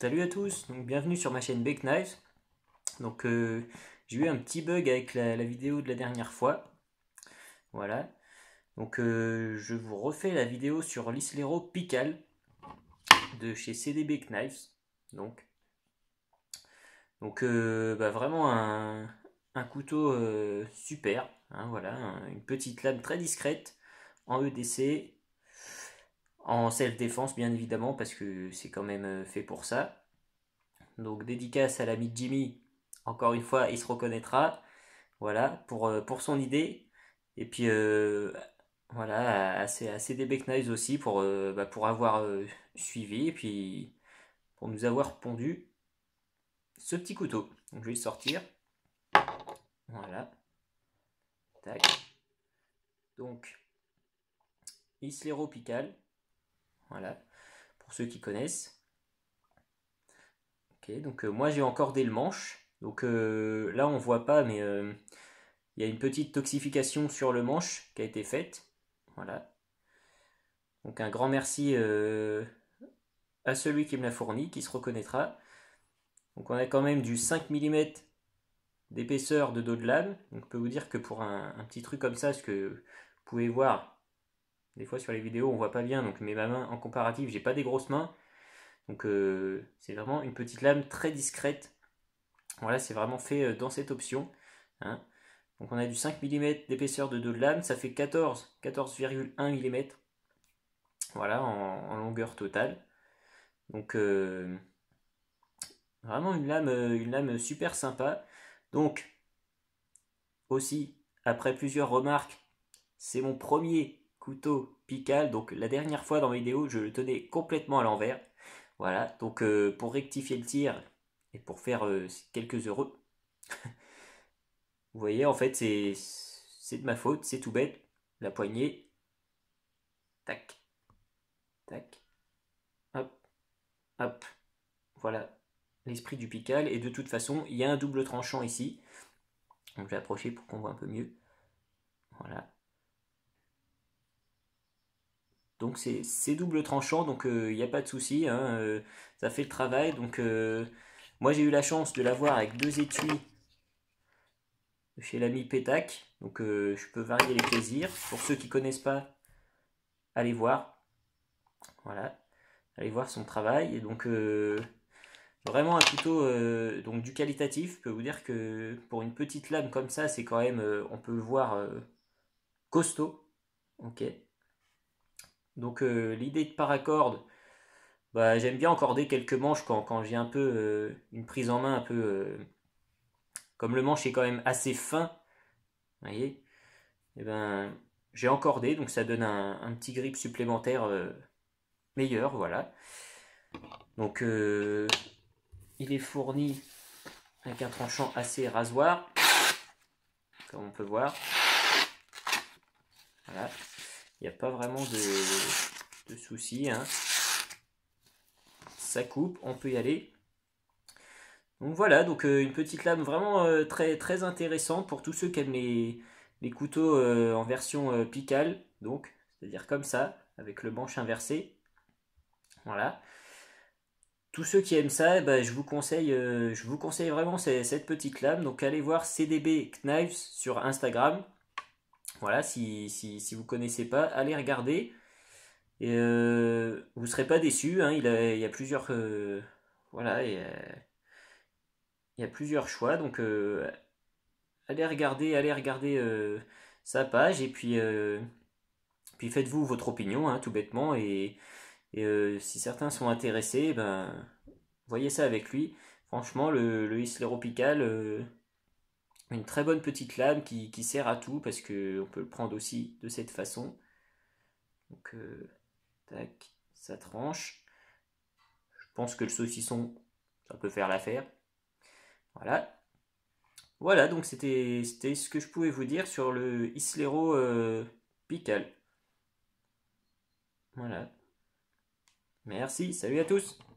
Salut à tous, donc bienvenue sur ma chaîne Bake Knives. Donc euh, j'ai eu un petit bug avec la, vidéo de la dernière fois. Voilà. Donc euh, je vous refais la vidéo sur l'Islero Pical de chez CD Bake Knives. Donc, donc euh, bah, vraiment un, couteau super. Hein, voilà, une petite lame très discrète en EDC en self-défense, bien évidemment, parce que c'est quand même euh, fait pour ça. Donc dédicace à l'ami Jimmy, encore une fois, il se reconnaîtra. Voilà, pour, euh, pour son idée. Et puis euh, voilà voilà, à, des CD knives aussi pour, bah, pour avoir suivi et puis pour nous avoir pondu ce petit couteau. Donc je vais le sortir. Voilà. Tac. Donc, Islero Pical. Voilà, pour ceux qui connaissent. Ok, donc euh, moi j'ai encore des le manche. Donc euh, là on voit pas, mais euh, il y a une petite toxification sur le manche qui a été faite. Voilà. Donc un grand merci à celui qui me l'a fourni, qui se reconnaîtra. Donc on a quand même du 5 mm d'épaisseur de dos de lame. Donc je peux vous dire que pour un petit truc comme ça, ce que vous pouvez voir, des fois sur les vidéos on voit pas bien, donc mais ma main en comparatif j'ai pas des grosses mains. Donc euh, c'est vraiment une petite lame très discrète. Voilà, c'est vraiment fait euh, dans cette option. Hein. Donc on a du 5 mm d'épaisseur de deux de ça fait 14, 14,1 mm. Voilà, en, longueur totale. Donc euh, vraiment une lame, une lame super sympa. Donc aussi, après plusieurs remarques, c'est mon premier couteau pical. Donc la dernière fois dans ma vidéo, je le tenais complètement à l'envers. Voilà, donc euh, pour rectifier le tir et pour faire euh, quelques heureux, vous voyez, en fait, c'est de ma faute, c'est tout bête. La poignée, tac, tac, hop, hop. Voilà l'esprit du pical. Et de toute façon, il y a un double tranchant ici. Donc je vais approcher pour qu'on voit un peu mieux. Voilà, Donc c'est double tranchant, donc il euh, n'y a pas de souci, hein, euh, ça fait le travail. Donc euh, moi j'ai eu la chance de l'avoir avec deux étuis chez l'ami Pétac, donc je peux varier les plaisirs. Pour ceux qui ne connaissent pas, allez voir, voilà, allez voir son travail. Et donc vraiment un couteau donc du qualitatif. Je peux vous dire que pour une petite lame comme ça, c'est quand même, on peut le voir costaud. Ok. Donc euh, l'idée de paracorde, bah, j'aime bien encorder quelques manches quand, j'ai un peu euh, une prise en main un peu... Euh, comme le manche est quand même assez fin, vous voyez, et eh ben, j'ai encordé, donc ça donne un, un petit grip supplémentaire meilleur, voilà. Donc il est fourni avec un tranchant assez rasoir, comme on peut voir. Voilà n'y a pas vraiment de, soucis souci. Hein. Ça coupe, on peut y aller. Donc voilà, donc euh, une petite lame vraiment euh, très, très intéressante pour tous ceux qui aiment les, les couteaux euh, en version picale. Donc, c'est-à-dire comme ça, avec le manche inversé. Voilà. Tous ceux qui aiment ça, bah, je, vous conseille, je vous conseille vraiment cette, cette petite lame. Donc allez voir CDB Knives sur Instagram. Voilà, si, si, vous ne connaissez pas, allez regarder. Et, euh, vous ne serez pas déçus. Hein. il, y a plusieurs. Euh, voilà, il y a, plusieurs choix. Donc euh, allez regarder, allez regarder sa page et puis, puis faites-vous votre opinion, hein, tout bêtement. Et, si certains sont intéressés, ben voyez ça avec lui. Franchement, le, le une très bonne petite lame qui, sert à tout parce qu'on peut le prendre aussi de cette façon. Donc, euh, tac, ça tranche. Je pense que le saucisson, ça peut faire l'affaire. Voilà. Voilà, donc c'était ce que je pouvais vous dire sur le Islero euh, Pical. Voilà. Merci, salut à tous